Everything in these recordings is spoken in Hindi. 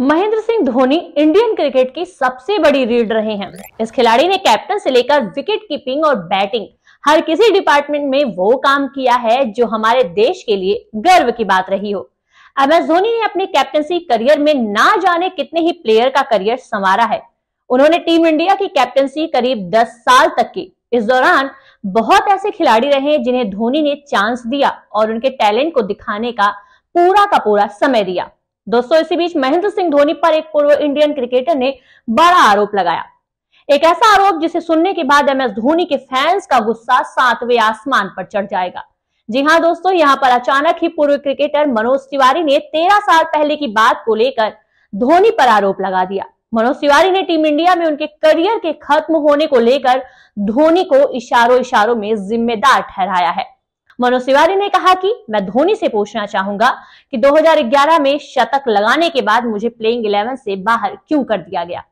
महेंद्र सिंह धोनी इंडियन क्रिकेट की सबसे बड़ी रीड रहे हैं इस खिलाड़ी ने कैप्टन से लेकर विकेट कीपिंग और बैटिंग हर किसी डिपार्टमेंट में वो काम किया है जो हमारे देश के लिए गर्व की बात रही हो एम एस धोनी ने अपने कैप्टनसी करियर में ना जाने कितने ही प्लेयर का करियर संवारा है उन्होंने टीम इंडिया की कैप्टनसी करीब 10 साल तक की इस दौरान बहुत ऐसे खिलाड़ी रहे जिन्हें धोनी ने चांस दिया और उनके टैलेंट को दिखाने का पूरा का पूरा समय दिया दोस्तों इसी बीच महेंद्र सिंह धोनी पर एक पूर्व इंडियन क्रिकेटर ने बड़ा आरोप लगाया एक ऐसा आरोप जिसे सुनने के बाद एमएस धोनी के फैंस का गुस्सा सातवें आसमान पर चढ़ जाएगा जी हाँ दोस्तों यहाँ पर अचानक ही पूर्व क्रिकेटर मनोज तिवारी ने तेरह साल पहले की बात को लेकर धोनी पर आरोप लगा दिया मनोज तिवारी ने टीम इंडिया में उनके करियर के खत्म होने को लेकर धोनी को इशारों इशारों में जिम्मेदार ठहराया है मनोज तिवारी ने कहा कि मैं धोनी से पूछना चाहूंगा कि 2011 में शतक लगाने के बाद मुझे प्लेइंग 11 से बाहर क्यों कर दिया गया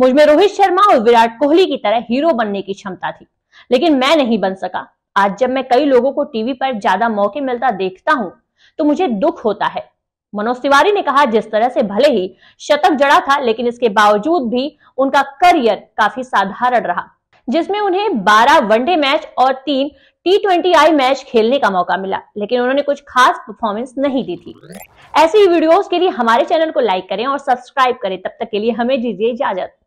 मुझमें रोहित शर्मा और विराट कोहली की तरह हीरो बनने की क्षमता थी लेकिन मैं नहीं बन सका आज जब मैं कई लोगों को टीवी पर ज्यादा मौके मिलता देखता हूं तो मुझे दुख होता है मनोज तिवारी ने कहा जिस तरह से भले ही शतक जड़ा था लेकिन इसके बावजूद भी उनका करियर काफी साधारण रहा जिसमें उन्हें 12 वनडे मैच और तीन टी ट्वेंटी आई मैच खेलने का मौका मिला लेकिन उन्होंने कुछ खास परफॉर्मेंस नहीं दी थी ऐसी वीडियोस के लिए हमारे चैनल को लाइक करें और सब्सक्राइब करें तब तक के लिए हमें दीजिए इजाजत